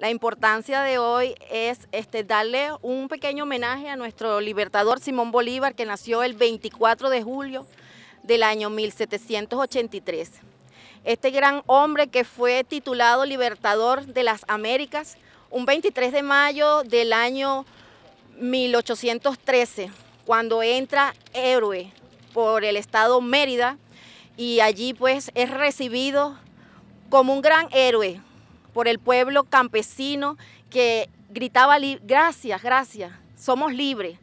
La importancia de hoy es este, darle un pequeño homenaje a nuestro libertador Simón Bolívar, que nació el 24 de julio del año 1783. Este gran hombre que fue titulado Libertador de las Américas un 23 de mayo del año 1813, cuando entra héroe por el estado Mérida y allí pues es recibido como un gran héroe por el pueblo campesino que gritaba, gracias, gracias, somos libres.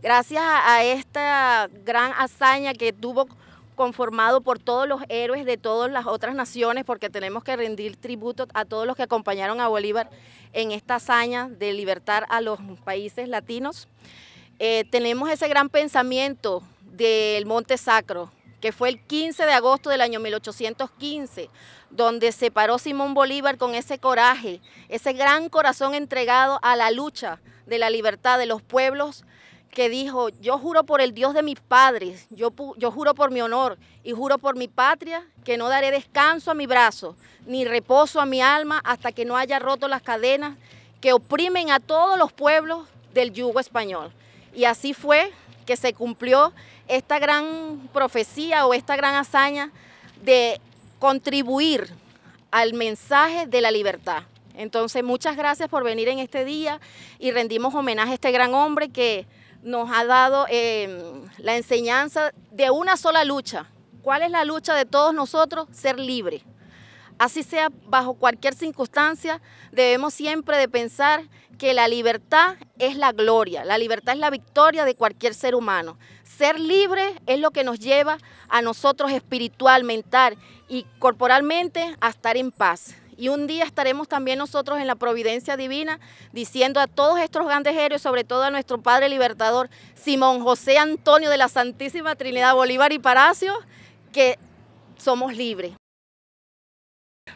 Gracias a esta gran hazaña que tuvo conformado por todos los héroes de todas las otras naciones, porque tenemos que rendir tributo a todos los que acompañaron a Bolívar en esta hazaña de libertar a los países latinos. Eh, tenemos ese gran pensamiento del Monte Sacro, que fue el 15 de agosto del año 1815, donde se paró Simón Bolívar con ese coraje, ese gran corazón entregado a la lucha de la libertad de los pueblos, que dijo, yo juro por el Dios de mis padres, yo, juro por mi honor y juro por mi patria, que no daré descanso a mi brazo, ni reposo a mi alma hasta que no haya roto las cadenas que oprimen a todos los pueblos del yugo español. Y así fue que se cumplió esta gran profecía o esta gran hazaña de contribuir al mensaje de la libertad. Entonces, muchas gracias por venir en este día y rendimos homenaje a este gran hombre que nos ha dado eh, la enseñanza de una sola lucha. ¿Cuál es la lucha de todos nosotros? Ser libre así sea bajo cualquier circunstancia, debemos siempre de pensar que la libertad es la gloria, la libertad es la victoria de cualquier ser humano. Ser libre es lo que nos lleva a nosotros espiritual, mental y corporalmente a estar en paz. Y un día estaremos también nosotros en la providencia divina diciendo a todos estos grandes héroes, sobre todo a nuestro Padre Libertador, Simón José Antonio de la Santísima Trinidad Bolívar y Palacio, que somos libres.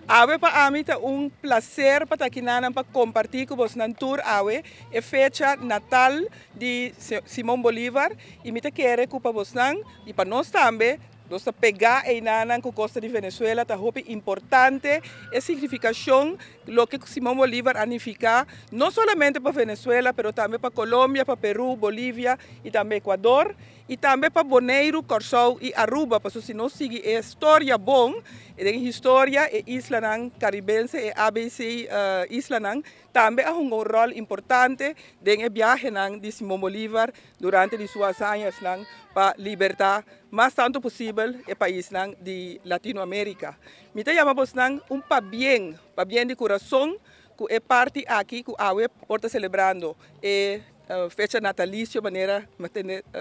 Awe para mim é um prazer para aqui para compartilhar com vocês na tour awe é fecha natal de Simão Bolívar e me quero que para vocês e para nós também nós de pega en com costa de Venezuela, dat hoop importante e é significação lo que Simón Bolívar significa não somente para Venezuela, mas também para Colômbia, para Peru, Bolívia e também Equador e também para Bonaire, Corsou e Aruba, porque se si a história bom, bon, é é a história e eh, isla nang caribense e ABC uh, isla nang também ha um rol importante na viagem né, de Simón Bolívar durante de suas años né para libertar mais tanto possível o país de Latinoamérica. Me chamamos um para bem, para bem de coração, que é parte aqui que a UE porta celebrando é uh, eh, natalícia de maneira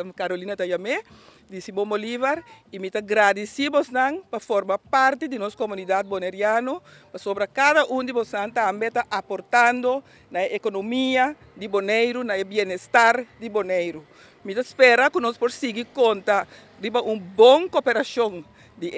um, Carolina Tayamé, de Simão Bolívar, e me agradecemos para formar parte de nossa comunidade boneriana, sobre cada um de vocês também está aportando na economia de Boneiro, no bem-estar de Boneiro. Me espera que nós prosseguir conta de uma boa cooperação de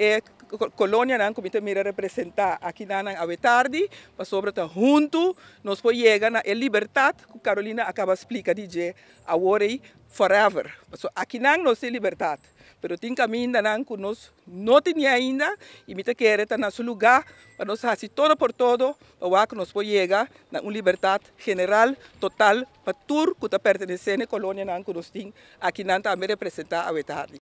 colônia não comitê mira representar aqui na awe para mas sobre estar junto nós pode chegar na é liberdade que Carolina acaba explica de a worry forever. aqui não nós é liberdade. pero tem caminho ainda que nós não ainda y me quiere estar lugar para nós todo por todo para que nós una chegar libertad general total para tudo que pertenecen a la colonia que nos tem aqui representada também a